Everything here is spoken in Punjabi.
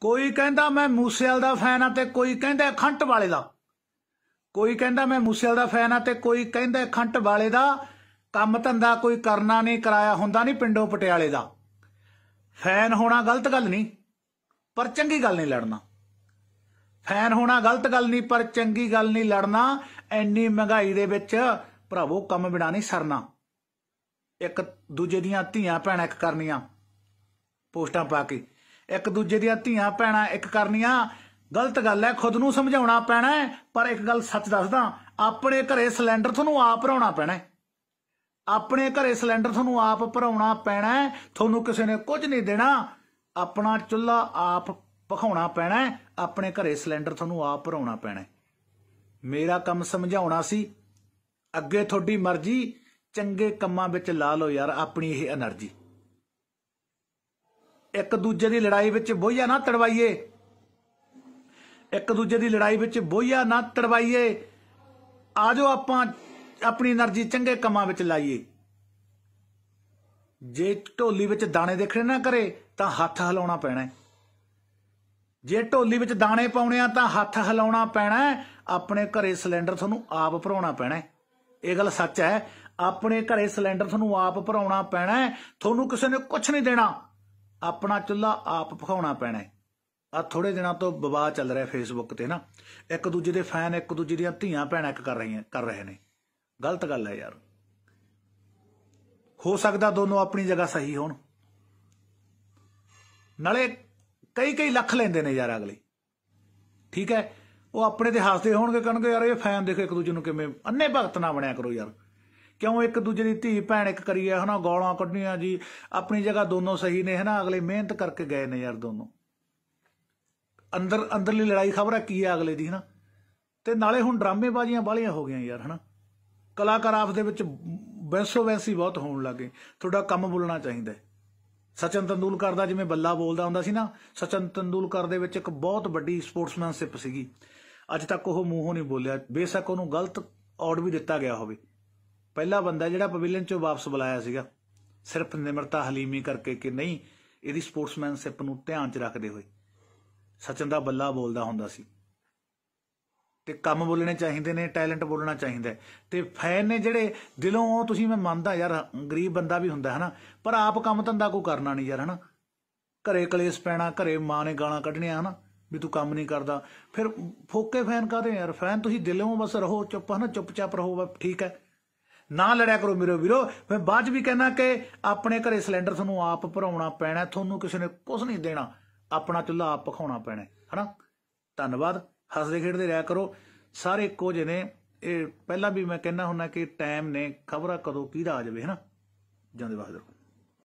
ਕੋਈ ਕਹਿੰਦਾ ਮੈਂ ਮੂਸੇਵਾਲ ਦਾ ਫੈਨ ਆ ਤੇ ਕੋਈ ਕਹਿੰਦਾ ਖੰਟ ਵਾਲੇ ਦਾ ਕੋਈ ਕਹਿੰਦਾ ਮੈਂ ਮੂਸੇਵਾਲ ਦਾ ਫੈਨ ਆ ਤੇ ਕੋਈ ਕਹਿੰਦਾ ਖੰਟ ਵਾਲੇ ਦਾ ਕੰਮ ਧੰਦਾ ਕੋਈ ਕਰਨਾ ਨਹੀਂ ਕਰਾਇਆ ਹੁੰਦਾ ਨਹੀਂ ਪਿੰਡੋਂ ਪਟਿਆਲੇ ਦਾ ਫੈਨ ਹੋਣਾ ਗਲਤ ਗੱਲ ਨਹੀਂ ਪਰ ਚੰਗੀ ਗੱਲ ਨਹੀਂ ਲੜਨਾ ਫੈਨ ਹੋਣਾ ਗਲਤ ਗੱਲ ਨਹੀਂ ਪਰ ਚੰਗੀ ਗੱਲ ਨਹੀਂ ਲੜਨਾ ਐਨੀ ਮਹਿੰਗਾਈ ਦੇ ਵਿੱਚ ਭਰਾਵੋ ਕੰਮ ਬਿਨਾ ਨਹੀਂ ਸਰਨਾ ਇੱਕ ਦੂਜੇ ਦੀਆਂ ਧੀਆਂ ਭੈਣਾਂ ਇੱਕ ਕਰਨੀਆਂ ਪੋਸਟਾਂ ਪਾ ਕੇ ਇੱਕ ਦੂਜੇ ਦੀਆਂ ਧੀਆਂ ਭੈਣਾਂ ਇੱਕ ਕਰਨੀਆਂ ਗਲਤ ਗੱਲ ਹੈ ਖੁਦ ਨੂੰ ਸਮਝਾਉਣਾ ਪੈਣਾ ਪਰ ਇੱਕ ਗੱਲ ਸੱਚ ਦੱਸਦਾ ਆਪਣੇ ਘਰੇ ਸਿਲੰਡਰ ਤੁਹਾਨੂੰ ਆਪ ਭਰਾਉਣਾ ਪੈਣਾ ਆਪਣੇ ਘਰੇ ਸਿਲੰਡਰ ਤੁਹਾਨੂੰ ਆਪ ਭਰਾਉਣਾ ਪੈਣਾ ਤੁਹਾਨੂੰ ਕਿਸੇ ਨੇ ਕੁਝ ਨਹੀਂ ਦੇਣਾ ਆਪਣਾ ਚੁੱਲ੍ਹਾ ਆਪ ਪਖਾਉਣਾ ਪੈਣਾ ਆਪਣੇ ਘਰੇ ਸਿਲੰਡਰ ਤੁਹਾਨੂੰ ਆਪ ਭਰਾਉਣਾ ਪੈਣਾ ਮੇਰਾ ਕੰਮ ਸਮਝਾਉਣਾ ਸੀ ਅੱਗੇ ਤੁਹਾਡੀ ਮਰਜ਼ੀ ਚੰਗੇ ਕੰਮਾਂ ਵਿੱਚ ਲਾ ਲਓ ਯਾਰ ਆਪਣੀ ਇਹ એનર્ਜੀ ਇੱਕ ਦੂਜੇ ਦੀ ਲੜਾਈ ਵਿੱਚ ਬੋਈਆ ਨਾ ਤੜਵਾਈਏ ਇੱਕ ਦੂਜੇ ਦੀ ਲੜਾਈ ਵਿੱਚ ਬੋਈਆ ਨਾ ਤੜਵਾਈਏ ਆਜੋ ਆਪਾਂ ਆਪਣੀ એનર્ਜੀ ਚੰਗੇ ਕੰਮਾਂ ਵਿੱਚ ਲਾਈਏ ਜੇ ਢੋਲੀ ਵਿੱਚ ਦਾਣੇ ਦੇਖਣੇ ਨਾ ਕਰੇ ਤਾਂ ਹੱਥ ਹਿਲਾਉਣਾ ਪੈਣਾ ਹੈ ਜੇ ਢੋਲੀ ਵਿੱਚ ਦਾਣੇ ਪਾਉਣੇ ਆ ਤਾਂ ਹੱਥ ਹਿਲਾਉਣਾ ਪੈਣਾ ਆਪਣੇ ਘਰੇ ਸਿਲੰਡਰ ਤੁਹਾਨੂੰ ਆਪ ਭਰਾਉਣਾ ਪੈਣਾ ਇਹ ਗੱਲ ਸੱਚ ਹੈ ਆਪਣੇ ਘਰੇ ਸਿਲੰਡਰ ਤੁਹਾਨੂੰ ਆਪ ਭਰਾਉਣਾ ਪੈਣਾ ਤੁਹਾਨੂੰ ਕਿਸੇ ਨੇ ਕੁਝ ਨਹੀਂ ਦੇਣਾ ਆਪਣਾ ਚੁੱਲ੍ਹਾ ਆਪ ਭਖਾਉਣਾ ਪੈਣਾ ਹੈ ਆ ਥੋੜੇ ਦਿਨਾਂ ਤੋਂ ਵਿਵਾਦ ਚੱਲ ਰਿਹਾ ਫੇਸਬੁੱਕ ਤੇ ਨਾ ਇੱਕ ਦੂਜੇ ਦੇ ਫੈਨ ਇੱਕ ਦੂਜੇ ਦੀਆਂ ਧੀਆਂ ਭੈਣਾਂ ਇੱਕ ਕਰ ਰਹੀਆਂ ਕਰ ਰਹੇ ਨੇ ਗਲਤ ਗੱਲ ਹੈ ਯਾਰ ਹੋ ਸਕਦਾ ਦੋਨੋਂ ਆਪਣੀ ਜਗ੍ਹਾ ਸਹੀ ਹੋਣ ਨਾਲੇ ਕਈ ਕਈ ਲੱਖ ਲੈਂਦੇ ਨੇ ਯਾਰ ਅਗਲੇ ਠੀਕ ਹੈ ਉਹ ਆਪਣੇ ਤੇ ਹੱਸਦੇ ਹੋਣਗੇ ਕਹਣਗੇ ਯਾਰ ਇਹ ਫੈਨ ਦੇਖੋ ਇੱਕ ਦੂਜੇ ਨੂੰ ਕਿਵੇਂ ਅੰਨੇ ਭਗਤ ਨਾ ਬਣਿਆ ਕਰੋ ਯਾਰ ਕਿਉਂ ਇੱਕ ਦੂਜੇ ਦੀ ਧੀ ਭੈਣ ਇੱਕ ਹੈ ਹਨਾ ਗੋਲਾਂ ਕੱਢੀਆਂ ਜੀ ਆਪਣੀ ਜਗ੍ਹਾ ਦੋਨੋਂ ਸਹੀ ਨੇ ਹਨਾ ਅਗਲੇ ਮਿਹਨਤ ਕਰਕੇ ਗਏ ਨੇ ਯਾਰ ਦੋਨੋਂ ਅੰਦਰ ਅੰਦਰਲੀ ਲੜਾਈ ਖਬਰ ਆ ਕੀ ਆ ਅਗਲੇ ਦੀ ਹਨਾ ਤੇ ਨਾਲੇ ਹੁਣ ਡਰਾਮੇਬਾਜ਼ੀਆਂ ਬਾਲੀਆਂ ਹੋ ਗਈਆਂ ਯਾਰ ਹਨਾ ਕਲਾਕਾਰ ਆਪ ਦੇ ਵਿੱਚ ਵੈਸੋ ਵੈਸੀ ਬਹੁਤ ਹੋਣ ਲੱਗੇ ਤੁਹਾਡਾ ਕੰਮ ਬੋਲਣਾ ਚਾਹੀਦਾ ਹੈ ਸਚਨ ਤੰਦੂਲਕਰ ਦਾ ਜਿਵੇਂ ਬੱਲਾ ਬੋਲਦਾ ਹੁੰਦਾ ਸੀ ਨਾ ਸਚਨ ਤੰਦੂਲਕਰ ਦੇ ਵਿੱਚ ਇੱਕ ਬਹੁਤ ਵੱਡੀ ਸਪੋਰਟਸਮੈਨਸ਼ਿਪ ਸੀਗੀ ਅੱਜ ਤੱਕ ਉਹ ਮੂੰਹੋਂ ਨਹੀਂ ਬੋਲਿਆ ਬੇਸ਼ੱਕ ਉਹਨੂੰ ਗਲਤ ਆਊਟ ਵੀ ਦਿੱਤਾ ਗਿਆ ਹੋਵੇ ਪਹਿਲਾ ਬੰਦਾ ਜਿਹੜਾ ਪਵਿਲਨ ਚੋਂ ਵਾਪਸ ਬੁਲਾਇਆ ਸੀਗਾ ਸਿਰਫ ਨਿਮਰਤਾ ਹਲੀਮੀ ਕਰਕੇ ਕਿ ਨਹੀਂ ਇਹਦੀ ਸਪੋਰਟਸਮੈਨਸ਼ਿਪ ਨੂੰ ਧਿਆਨ 'ਚ ਰੱਖਦੇ ਹੋਏ ਸਚਨ ਦਾ ਬੱਲਾ ਬੋਲਦਾ ਹੁੰਦਾ ਸੀ ਤੇ ਕੰਮ ਬੋਲਣੇ ਚਾਹੀਦੇ ਨੇ ਟੈਲੈਂਟ ਬੋਲਣਾ ਚਾਹੀਦਾ ਤੇ ਫੈਨ ਨੇ ਜਿਹੜੇ ਦਿਲੋਂ ਉਹ ਤੁਸੀਂ ਮੈਂ ਮੰਨਦਾ ਯਾਰ ਗਰੀਬ ਬੰਦਾ ਵੀ ਹੁੰਦਾ ਹਨਾ ਪਰ ਆਪ ਕੰਮ ਧੰਦਾ ਕੋ ਕਰਨਾ ਨਹੀਂ ਯਾਰ ਹਨਾ ਘਰੇ ਕਲੇਸ਼ ਪੈਣਾ ਘਰੇ ਮਾਂ ਨੇ ਗਾਲਾਂ ਕੱਢਣੀਆਂ ਹਨਾ ਵੀ ਤੂੰ ਕੰਮ ਨਹੀਂ ਕਰਦਾ ਫਿਰ ਫੋਕੇ ਫੈਨ ਕਾਦੇ ਯਾਰ ਫੈਨ ਤੁਸੀਂ ਦਿਲੋਂ ਬਸ ਰਹੋ ਚੁੱਪ ਹਨਾ ਚੁੱਪਚਾਪ ਰਹੋ ਠੀਕ ਹੈ ਨਾ ਲੜਿਆ ਕਰੋ ਮੇਰੇ ਵੀਰੋ ਮੈਂ ਬਾਅਦ ਵੀ ਕਹਿਣਾ ਕਿ ਆਪਣੇ ਘਰੇ ਸਿਲੰਡਰ ਤੁਹਾਨੂੰ ਆਪ ਭਰਾਉਣਾ ਪੈਣਾ ਤੁਹਾਨੂੰ ਕਿਸੇ ਨੇ ਕੁਝ ਨਹੀਂ ਦੇਣਾ ਆਪਣਾ ਚੁੱਲ੍ਹਾ ਆਪ ਪਖਾਉਣਾ ਪੈਣਾ ਹਨਾ ਧੰਨਵਾਦ ਹੱਸਦੇ ਖੇਡਦੇ ਰਿਹਾ ਕਰੋ ਸਾਰੇ ਕੋਝ ਨੇ ਇਹ ਪਹਿਲਾਂ ਵੀ ਮੈਂ ਕਹਿਣਾ ਹੁੰਦਾ ਕਿ ਟਾਈਮ ਨੇ ਖਬਰਾਂ ਕਦੋਂ ਕੀ ਦਾ ਆ ਜਾਵੇ ਹਨਾ ਜਾਂਦੇ ਵਾਸਤੇ